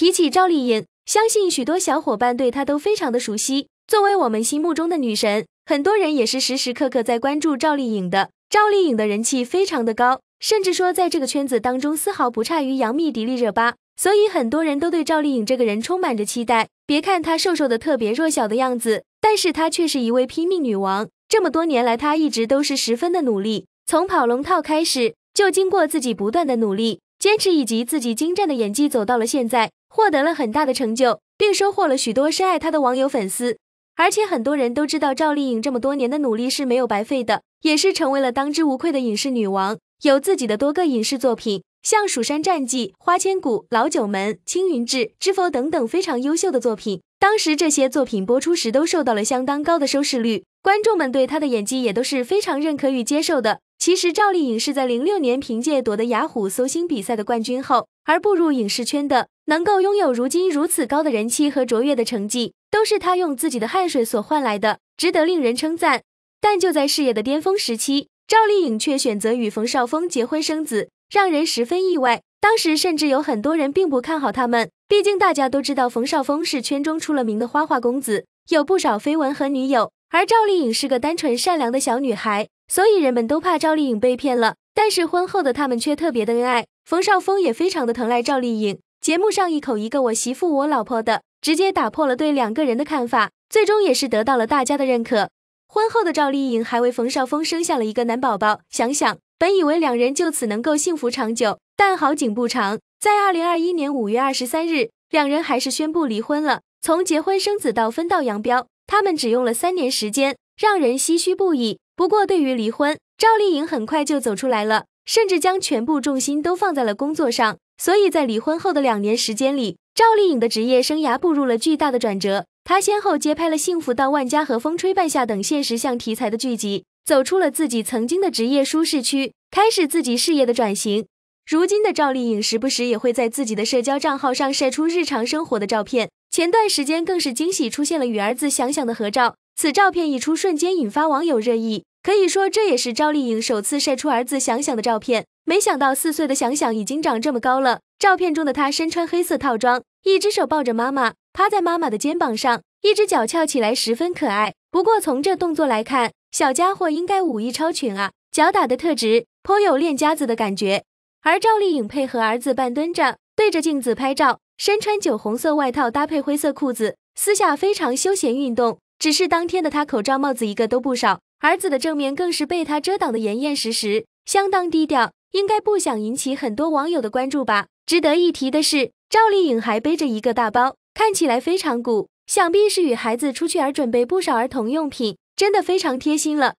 提起赵丽颖，相信许多小伙伴对她都非常的熟悉。作为我们心目中的女神，很多人也是时时刻刻在关注赵丽颖的。赵丽颖的人气非常的高，甚至说在这个圈子当中丝毫不差于杨幂、迪丽热巴。所以很多人都对赵丽颖这个人充满着期待。别看她瘦瘦的特别弱小的样子，但是她却是一位拼命女王。这么多年来，她一直都是十分的努力，从跑龙套开始，就经过自己不断的努力、坚持以及自己精湛的演技，走到了现在。获得了很大的成就，并收获了许多深爱她的网友粉丝，而且很多人都知道赵丽颖这么多年的努力是没有白费的，也是成为了当之无愧的影视女王，有自己的多个影视作品，像《蜀山战记》《花千骨》《老九门》《青云志》《知否》等等非常优秀的作品。当时这些作品播出时都受到了相当高的收视率，观众们对她的演技也都是非常认可与接受的。其实赵丽颖是在零六年凭借夺得雅虎搜星比赛的冠军后而步入影视圈的，能够拥有如今如此高的人气和卓越的成绩，都是她用自己的汗水所换来的，值得令人称赞。但就在事业的巅峰时期，赵丽颖却选择与冯绍峰结婚生子，让人十分意外。当时甚至有很多人并不看好他们，毕竟大家都知道冯绍峰是圈中出了名的花花公子，有不少绯闻和女友，而赵丽颖是个单纯善良的小女孩。所以人们都怕赵丽颖被骗了，但是婚后的他们却特别的恩爱，冯绍峰也非常的疼爱赵丽颖，节目上一口一个我媳妇我老婆的，直接打破了对两个人的看法，最终也是得到了大家的认可。婚后的赵丽颖还为冯绍峰生下了一个男宝宝，想想本以为两人就此能够幸福长久，但好景不长，在二零二一年五月二十三日，两人还是宣布离婚了。从结婚生子到分道扬镳，他们只用了三年时间，让人唏嘘不已。不过，对于离婚，赵丽颖很快就走出来了，甚至将全部重心都放在了工作上。所以在离婚后的两年时间里，赵丽颖的职业生涯步入了巨大的转折。她先后接拍了《幸福到万家》和《风吹半夏》等现实向题材的剧集，走出了自己曾经的职业舒适区，开始自己事业的转型。如今的赵丽颖，时不时也会在自己的社交账号上晒出日常生活的照片。前段时间更是惊喜出现了与儿子想想的合照，此照片一出，瞬间引发网友热议。可以说这也是赵丽颖首次晒出儿子想想的照片。没想到四岁的想想已经长这么高了。照片中的他身穿黑色套装，一只手抱着妈妈，趴在妈妈的肩膀上，一只脚翘起来，十分可爱。不过从这动作来看，小家伙应该武艺超群啊，脚打的特直，颇有练家子的感觉。而赵丽颖配合儿子半蹲着对着镜子拍照，身穿酒红色外套搭配灰色裤子，私下非常休闲运动。只是当天的她口罩帽子一个都不少。儿子的正面更是被他遮挡得严严实实，相当低调，应该不想引起很多网友的关注吧。值得一提的是，赵丽颖还背着一个大包，看起来非常鼓，想必是与孩子出去而准备不少儿童用品，真的非常贴心了。